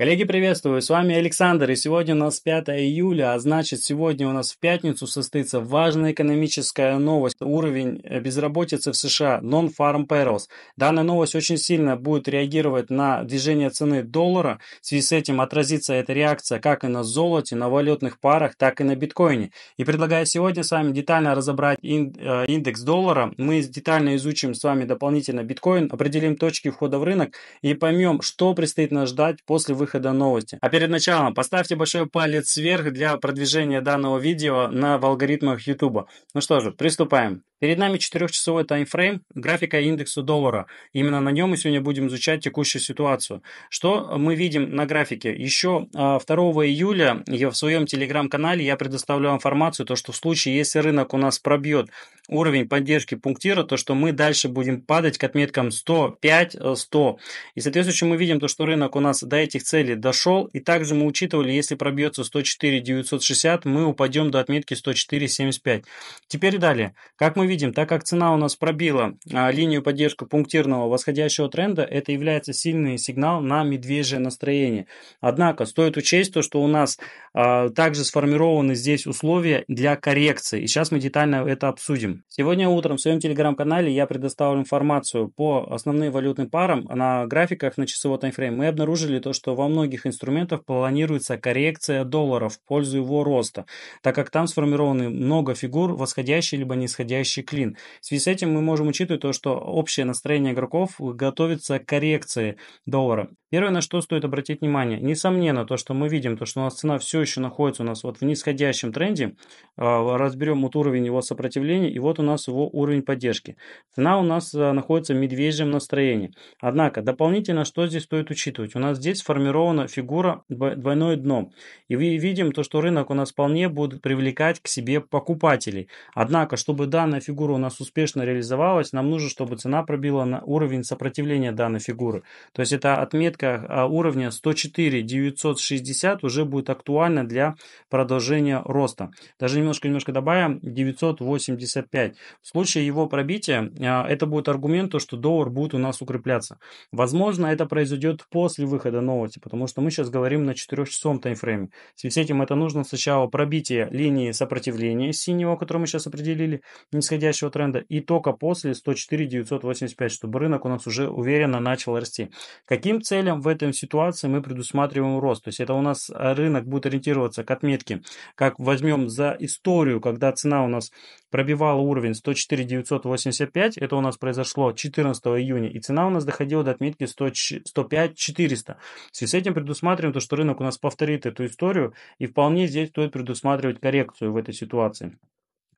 Коллеги, приветствую! С вами Александр, и сегодня у нас 5 июля, а значит сегодня у нас в пятницу состоится важная экономическая новость. Уровень э, безработицы в США, non-farm payrolls. Данная новость очень сильно будет реагировать на движение цены доллара. В связи с этим отразится эта реакция как и на золоте, на валютных парах, так и на биткоине. И предлагаю сегодня с вами детально разобрать э, индекс доллара. Мы детально изучим с вами дополнительно биткоин, определим точки входа в рынок и поймем, что предстоит нас ждать после выхода выхода новости. А перед началом поставьте большой палец вверх для продвижения данного видео на в алгоритмах YouTube. Ну что же, приступаем. Перед нами четырехчасовой таймфрейм графика индекса доллара. Именно на нем мы сегодня будем изучать текущую ситуацию. Что мы видим на графике? Еще 2 а, июля я в своем телеграм-канале я предоставляю информацию, то что в случае, если рынок у нас пробьет уровень поддержки пунктира, то что мы дальше будем падать к отметкам 105-100. Э, И, соответственно, мы видим то, что рынок у нас до этих целей дошел. И также мы учитывали, если пробьется 104-960, мы упадем до отметки 104-75. Теперь далее. Как мы видим, так как цена у нас пробила а, линию поддержки пунктирного восходящего тренда, это является сильный сигнал на медвежье настроение. Однако стоит учесть то, что у нас а, также сформированы здесь условия для коррекции. И сейчас мы детально это обсудим. Сегодня утром в своем телеграм-канале я предоставил информацию по основным валютным парам на графиках на часовой таймфрейм. Мы обнаружили то, что во многих инструментах планируется коррекция доллара в пользу его роста, так как там сформированы много фигур восходящие либо нисходящие общий клин. В связи с этим мы можем учитывать то, что общее настроение игроков готовится к коррекции доллара. Первое, на что стоит обратить внимание, несомненно, то, что мы видим, то, что у нас цена все еще находится у нас вот в нисходящем тренде, а, разберем вот уровень его сопротивления, и вот у нас его уровень поддержки. Цена у нас а, находится в медвежьем настроении. Однако, дополнительно, что здесь стоит учитывать? У нас здесь сформирована фигура двойное дно. И мы видим то, что рынок у нас вполне будет привлекать к себе покупателей. Однако, чтобы данная фигура фигура у нас успешно реализовалась, нам нужно, чтобы цена пробила на уровень сопротивления данной фигуры. То есть это отметка а, уровня 104 960 уже будет актуальна для продолжения роста. Даже немножко-немножко добавим 985. В случае его пробития а, это будет аргумент, то, что доллар будет у нас укрепляться. Возможно, это произойдет после выхода новости, потому что мы сейчас говорим на 4-часовом таймфрейме. В связи с этим это нужно сначала пробитие линии сопротивления синего, которую мы сейчас определили, нисходящего нисходящего тренда и только после 104 985, чтобы рынок у нас уже уверенно начал расти. Каким целям в этой ситуации мы предусматриваем рост? То есть это у нас э, рынок будет ориентироваться к отметке, как возьмем за историю, когда цена у нас пробивала уровень 104 985, это у нас произошло 14 июня, и цена у нас доходила до отметки 100, 105 400. В связи с этим предусматриваем то, что рынок у нас повторит эту историю, и вполне здесь стоит предусматривать коррекцию в этой ситуации.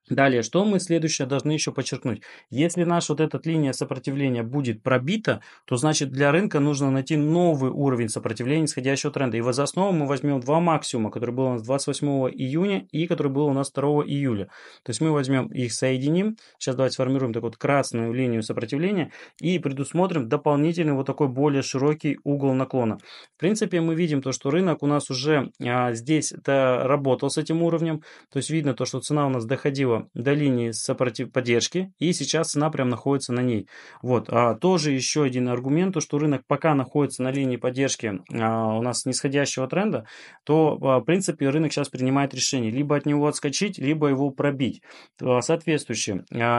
Далее, что мы следующее должны еще подчеркнуть? Если наша вот эта линия сопротивления будет пробита, то значит для рынка нужно найти новый уровень сопротивления исходящего тренда. И вот за основу мы возьмем два максимума, которые были у нас 28 июня и которые были у нас 2 июля. То есть мы возьмем их соединим. Сейчас давайте сформируем такую вот красную линию сопротивления и предусмотрим дополнительный вот такой более широкий угол наклона. В принципе, мы видим то, что рынок у нас уже а, здесь работал с этим уровнем. То есть видно то, что цена у нас доходила Киева до линии сопротив... поддержки, и сейчас цена прям находится на ней. Вот, а, тоже еще один аргумент, то, что рынок пока находится на линии поддержки а, у нас нисходящего тренда, то, а, в принципе, рынок сейчас принимает решение либо от него отскочить, либо его пробить. А, а,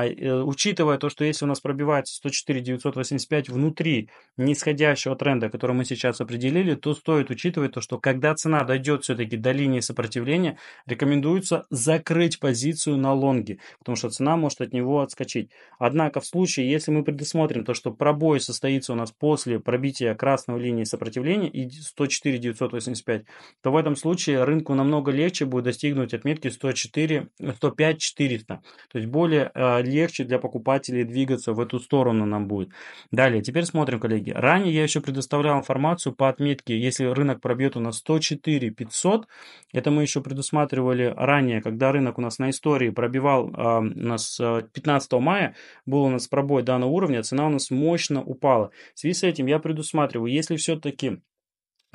э, учитывая то, что если у нас пробивается 104 985 внутри нисходящего тренда, который мы сейчас определили, то стоит учитывать то, что когда цена дойдет все-таки до линии сопротивления, рекомендуется закрыть позицию на лонг лонги, потому что цена может от него отскочить. Однако в случае, если мы предусмотрим то, что пробой состоится у нас после пробития красной линии сопротивления и 104 985, то в этом случае рынку намного легче будет достигнуть отметки 104, 105 400. То есть более э, легче для покупателей двигаться в эту сторону нам будет. Далее, теперь смотрим, коллеги. Ранее я еще предоставлял информацию по отметке, если рынок пробьет у нас 104 500, это мы еще предусматривали ранее, когда рынок у нас на истории пробил пробивал а, у нас 15 а, мая, был у нас пробой данного уровня, цена у нас мощно упала. В связи с этим я предусматриваю, если все-таки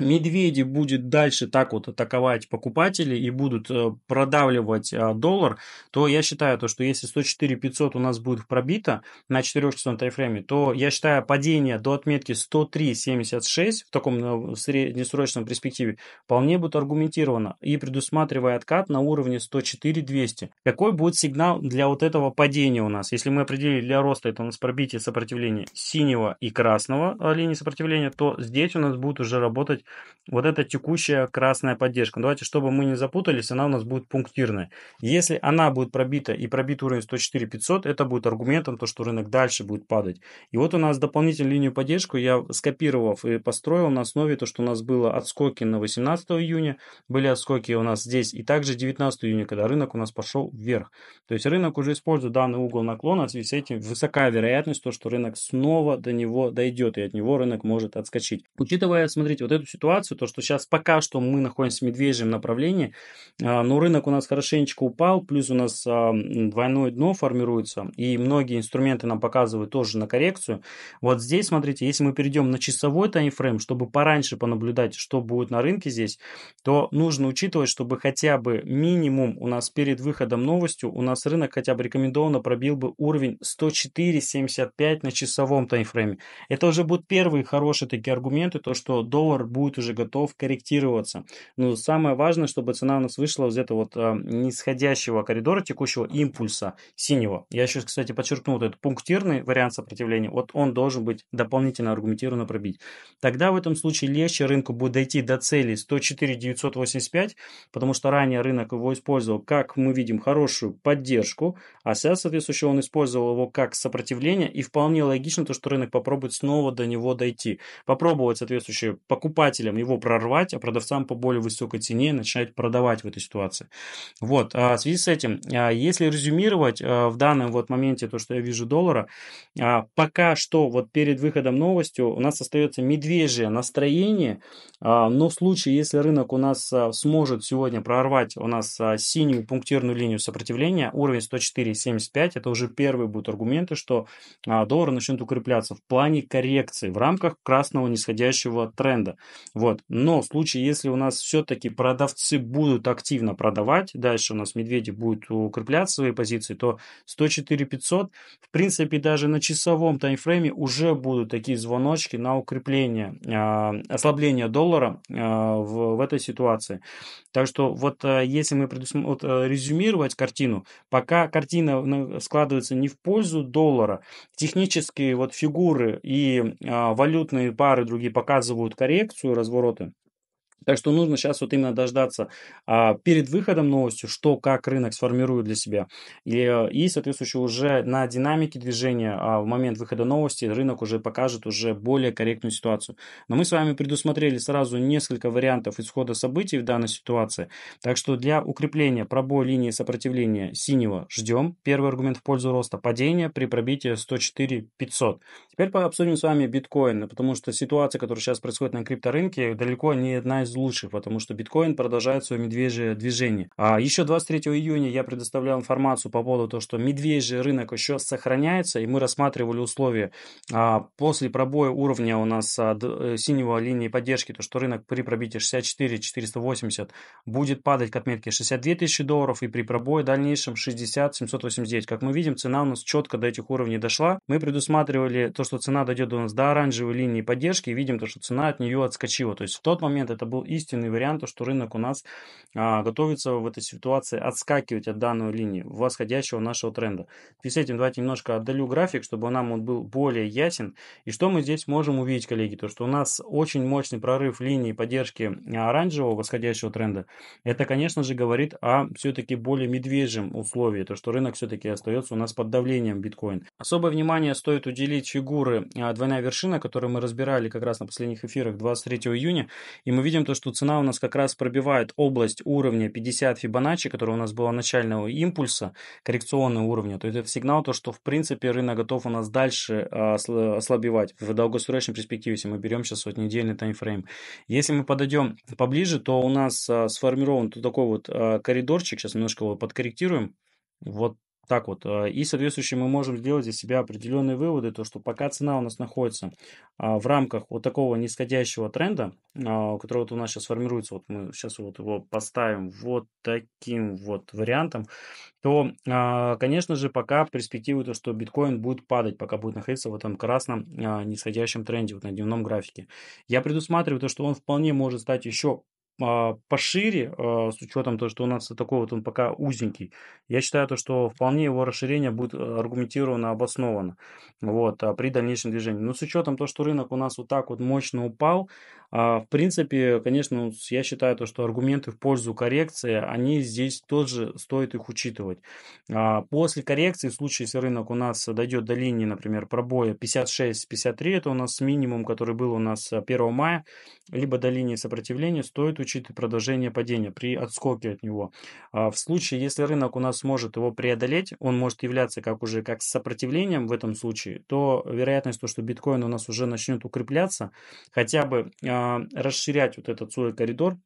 медведи будет дальше так вот атаковать покупателей и будут э, продавливать э, доллар, то я считаю, то, что если 104 500 у нас будет пробито на 4-часовом тайфрейме, то я считаю падение до отметки 103.76 в таком э, среднесрочном перспективе вполне будет аргументировано и предусматривая откат на уровне 104 200. Какой будет сигнал для вот этого падения у нас? Если мы определили для роста это у нас пробитие сопротивления синего и красного линии сопротивления, то здесь у нас будет уже работать вот эта текущая красная поддержка. Ну, давайте, чтобы мы не запутались, она у нас будет пунктирная. Если она будет пробита и пробит уровень 104 500, это будет аргументом, то, что рынок дальше будет падать. И вот у нас дополнительную линию поддержку я скопировав и построил на основе то, что у нас было отскоки на 18 июня, были отскоки у нас здесь и также 19 июня, когда рынок у нас пошел вверх. То есть рынок уже использует данный угол наклона, в связи с этим высока вероятность, то, что рынок снова до него дойдет, и от него рынок может отскочить. Учитывая, смотрите, вот эту ситуацию, то, что сейчас пока что мы находимся в медвежьем направлении, а, но рынок у нас хорошенечко упал, плюс у нас а, двойное дно формируется, и многие инструменты нам показывают тоже на коррекцию. Вот здесь, смотрите, если мы перейдем на часовой таймфрейм, чтобы пораньше понаблюдать, что будет на рынке здесь, то нужно учитывать, чтобы хотя бы минимум у нас перед выходом новостью, у нас рынок хотя бы рекомендованно пробил бы уровень 104.75 на часовом таймфрейме. Это уже будут первые хорошие такие аргументы, то, что доллар будет будет уже готов корректироваться. Но самое важное, чтобы цена у нас вышла из этого вот э, нисходящего коридора текущего импульса синего. Я сейчас, кстати, подчеркну, вот этот пунктирный вариант сопротивления. Вот он должен быть дополнительно аргументированно пробить. Тогда в этом случае легче рынку будет дойти до цели 104 985, потому что ранее рынок его использовал, как мы видим, хорошую поддержку, а сейчас, соответственно, он использовал его как сопротивление, и вполне логично то, что рынок попробует снова до него дойти. Попробовать, соответствующие покупать покупателям его прорвать, а продавцам по более высокой цене начинать продавать в этой ситуации. Вот, а, в связи с этим, а, если резюмировать а, в данном вот моменте то, что я вижу доллара, пока что вот перед выходом новостью у нас остается медвежье настроение, но в случае, если рынок у нас сможет сегодня прорвать у нас синюю пунктирную линию сопротивления, уровень 104.75, это уже первые будут аргументы, что доллар начнет укрепляться в плане коррекции в рамках красного нисходящего тренда. Вот. Но в случае, если у нас все-таки продавцы будут активно продавать, дальше у нас медведи будут укреплять свои позиции, то 104 500, в принципе, даже на часовом таймфрейме уже будут такие звоночки на укрепление, э, ослабление доллара э, в, в этой ситуации. Так что вот э, если мы предусм... вот, резюмировать картину, пока картина складывается не в пользу доллара, технические вот фигуры и валютные пары другие показывают коррекцию, точку разворота. Так что нужно сейчас вот именно дождаться а, перед выходом новостью, что как рынок сформирует для себя. Э, и, и соответственно, уже на динамике движения а, в момент выхода новости рынок уже покажет уже более корректную ситуацию. Но мы с вами предусмотрели сразу несколько вариантов исхода событий в данной ситуации. Так что для укрепления пробой линии сопротивления синего ждем. Первый аргумент в пользу роста. Падение при пробитии 104 500. Теперь пообсудим с вами биткоин, потому что ситуация, которая сейчас происходит на крипторынке, далеко не одна из из лучших, потому что биткоин продолжает свое медвежье движение. А еще 23 июня я предоставлял информацию по поводу того, что медвежий рынок еще сохраняется, и мы рассматривали условия. А после пробоя уровня у нас а, э, синего линии поддержки, то что рынок при пробитии 64 480 будет падать к отметке 62 тысячи долларов и при пробое дальнейшем 60 789. Как мы видим, цена у нас четко до этих уровней дошла. Мы предусматривали то, что цена дойдет у нас до оранжевой линии поддержки и видим то, что цена от нее отскочила. То есть в тот момент это был истинный вариант, то, что рынок у нас а, готовится в этой ситуации отскакивать от данной линии восходящего нашего тренда. В с этим давайте немножко отдалю график, чтобы нам он был более ясен. И что мы здесь можем увидеть, коллеги, то что у нас очень мощный прорыв линии поддержки а, оранжевого восходящего тренда. Это, конечно же, говорит о все-таки более медвежьем условии, то что рынок все-таки остается у нас под давлением биткоин. Особое внимание стоит уделить фигуры а, двойная вершина, которую мы разбирали как раз на последних эфирах 23 июня, и мы видим то, что цена у нас как раз пробивает область уровня 50 Фибоначчи, которая у нас была начального импульса, коррекционного уровня, то это сигнал, то, что в принципе рынок готов у нас дальше а, ослабевать в долгосрочной перспективе, если мы берем сейчас вот недельный таймфрейм. Если мы подойдем поближе, то у нас а, сформирован такой вот а, коридорчик, сейчас немножко его подкорректируем, вот так вот, э, и, соответственно, мы можем сделать для себя определенные выводы, то, что пока цена у нас находится а, в рамках вот такого нисходящего тренда, а, который вот у нас сейчас формируется, вот мы сейчас вот его поставим вот таким вот вариантом, то, а, конечно же, пока перспективы то, что биткоин будет падать, пока будет находиться в этом красном нисходящем тренде, вот на дневном графике. Я предусматриваю то, что он вполне может стать еще а, пошире, а, с учетом того, что у нас такой вот он пока узенький. Я считаю, то, что вполне его расширение будет а, аргументировано обосновано вот, при дальнейшем движении. Но с учетом того, что рынок у нас вот так вот мощно упал, а, в принципе, конечно, я считаю то, что аргументы в пользу коррекции, они здесь тоже стоит их учитывать. А, после коррекции, в случае, если рынок у нас дойдет до линии, например, пробоя 56-53, это у нас минимум, который был у нас 1 э, мая, либо до линии сопротивления, стоит учитывать продолжение падения при отскоке от него. А, в случае, если рынок у нас сможет его преодолеть, он может являться как уже как сопротивлением в этом случае, то вероятность то, что биткоин у нас уже начнет укрепляться, хотя бы а, расширять вот этот свой коридор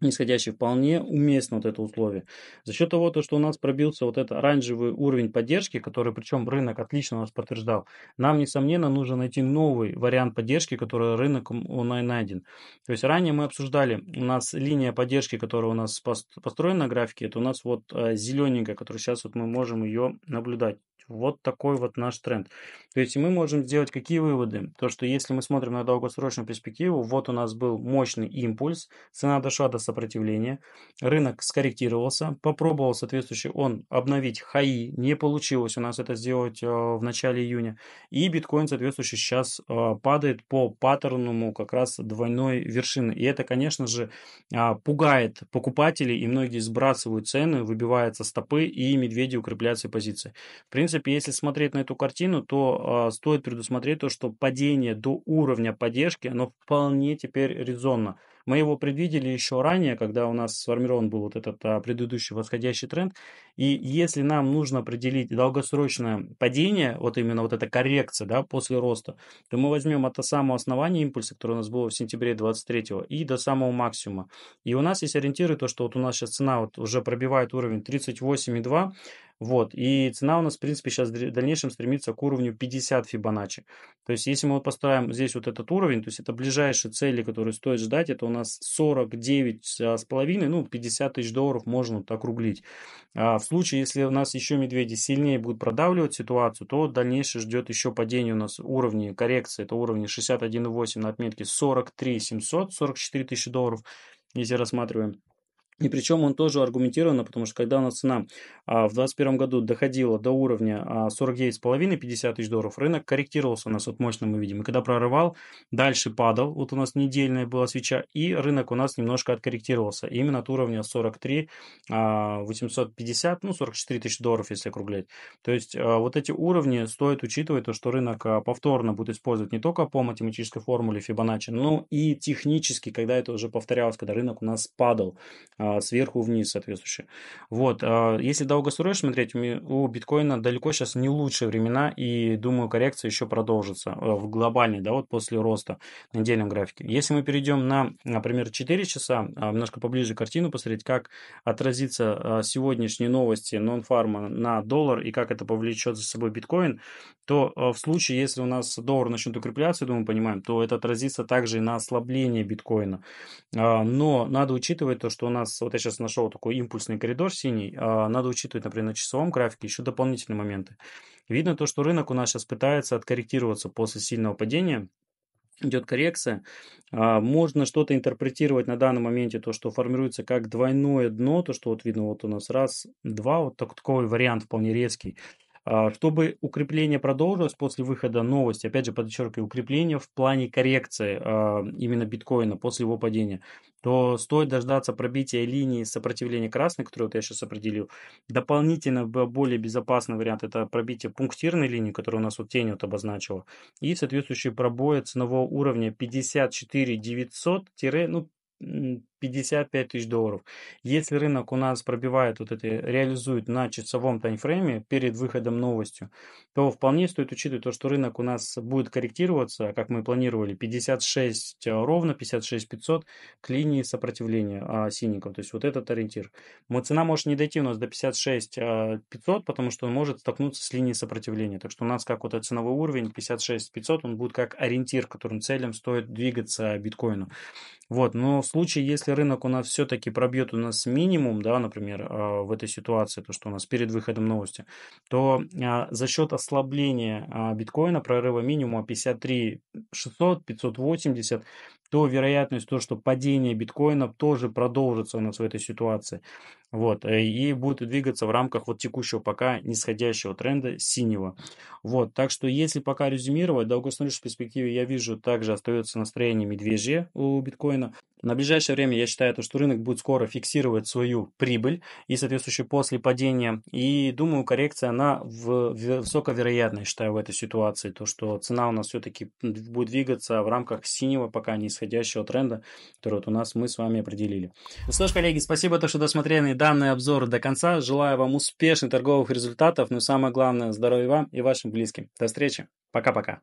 нисходящий вполне уместно вот это условие. За счет того, то, что у нас пробился вот этот оранжевый уровень поддержки, который причем рынок отлично у нас подтверждал, нам, несомненно, нужно найти новый вариант поддержки, который рынок он найден. То есть ранее мы обсуждали, у нас линия поддержки, которая у нас построена на графике, это у нас вот а, зелененькая, которую сейчас вот мы можем ее наблюдать. Вот такой вот наш тренд. То есть мы можем сделать какие выводы? То, что если мы смотрим на долгосрочную перспективу, вот у нас был мощный импульс, цена дошла до сопротивления, рынок скорректировался, попробовал соответствующий он обновить хаи, не получилось у нас это сделать а, в начале июня, и биткоин соответствующий сейчас а, падает по паттерному как раз двойной вершины. И это, конечно же, а, пугает покупателей, и многие сбрасывают цены, выбиваются стопы, и медведи укрепляют свои позиции. В принципе, принципе, если смотреть на эту картину, то э, стоит предусмотреть то, что падение до уровня поддержки, оно вполне теперь резонно. Мы его предвидели еще ранее, когда у нас сформирован был вот этот а, предыдущий восходящий тренд. И если нам нужно определить долгосрочное падение, вот именно вот эта коррекция да, после роста, то мы возьмем это самого основание импульса, которое у нас было в сентябре 23 и до самого максимума. И у нас есть ориентиры, то, что вот у нас сейчас цена вот уже пробивает уровень 38,2, вот. И цена у нас, в принципе, сейчас в дальнейшем стремится к уровню 50 Фибоначчи. То есть, если мы вот поставим здесь вот этот уровень, то есть это ближайшие цели, которые стоит ждать, это у нас 49 с половиной, ну, 50 тысяч долларов можно вот округлить. А в случае, если у нас еще медведи сильнее будут продавливать ситуацию, то дальнейшее ждет еще падение у нас уровней коррекции. Это уровни 61,8 на отметке 43 700, 44 тысячи долларов, если рассматриваем. И причем он тоже аргументированно, потому что когда у нас цена а, в 2021 году доходила до уровня а, 49,5-50 тысяч долларов, рынок корректировался у нас, вот мощно мы видим. И когда прорывал, дальше падал, вот у нас недельная была свеча, и рынок у нас немножко откорректировался. И именно от уровня 43 а, 850, ну 44 тысячи долларов, если округлять. То есть а, вот эти уровни стоит учитывать, то, что рынок а, повторно будет использовать не только по математической формуле Fibonacci, но и технически, когда это уже повторялось, когда рынок у нас падал. А, а, сверху вниз соответствующие. Вот, а, если долгосрочно смотреть, у биткоина далеко сейчас не лучшие времена, и думаю, коррекция еще продолжится а, в глобальной, да, вот после роста на недельном графике. Если мы перейдем на, например, 4 часа, немножко поближе картину посмотреть, как отразится сегодняшние новости нон-фарма на доллар и как это повлечет за собой биткоин, то в случае, если у нас доллар начнет укрепляться, думаю, понимаем, то это отразится также и на ослабление биткоина. Но надо учитывать то, что у нас вот я сейчас нашел такой импульсный коридор синий, а, надо учитывать, например, на часовом графике еще дополнительные моменты. Видно то, что рынок у нас сейчас пытается откорректироваться после сильного падения, идет коррекция. А, можно что-то интерпретировать на данном моменте, то, что формируется как двойное дно, то, что вот видно вот у нас раз, два, вот так, такой вариант вполне резкий. А, чтобы укрепление продолжилось после выхода новости, опять же подчеркиваю, укрепление в плане коррекции а, именно биткоина после его падения, то стоит дождаться пробития линии сопротивления красной, которую вот я сейчас определил. Дополнительно более безопасный вариант это пробитие пунктирной линии, которую у нас вот тень вот обозначила, и соответствующие пробои ценового уровня 54 900 ну, 55 тысяч долларов. Если рынок у нас пробивает вот это, реализует на часовом таймфрейме перед выходом новостью, то вполне стоит учитывать то, что рынок у нас будет корректироваться, как мы планировали, 56 э, ровно, 56 500 к линии сопротивления а, синенького. То есть вот этот ориентир. Но цена может не дойти у нас до 56 500, а, потому что он может столкнуться с линией сопротивления. Так что у нас как вот этот ценовой уровень 56 500, он будет как ориентир, которым целям стоит двигаться а, биткоину. Вот, но в случае, если если рынок у нас все-таки пробьет у нас минимум, да, например, а, в этой ситуации, то, что у нас перед выходом новости, то а, за счет ослабления а, биткоина, прорыва минимума 53 600, 580, то вероятность того, что падение биткоина тоже продолжится у нас в этой ситуации. Вот, э, и будет двигаться в рамках вот текущего пока нисходящего тренда синего. Вот, так что если пока резюмировать, в долгосрочной перспективе я вижу, также остается настроение медвежье у биткоина. На ближайшее время я считаю, то, что рынок будет скоро фиксировать свою прибыль и, соответствующее после падения. И думаю, коррекция, она в, в, высоковероятная, считаю, в этой ситуации. То, что цена у нас все-таки будет двигаться в рамках синего, пока не исходящего тренда, который вот у нас мы с вами определили. Ну что ж, коллеги, спасибо, то, что досмотрели данный обзор до конца. Желаю вам успешных торговых результатов, но ну самое главное, здоровья вам и вашим близким. До встречи. Пока-пока.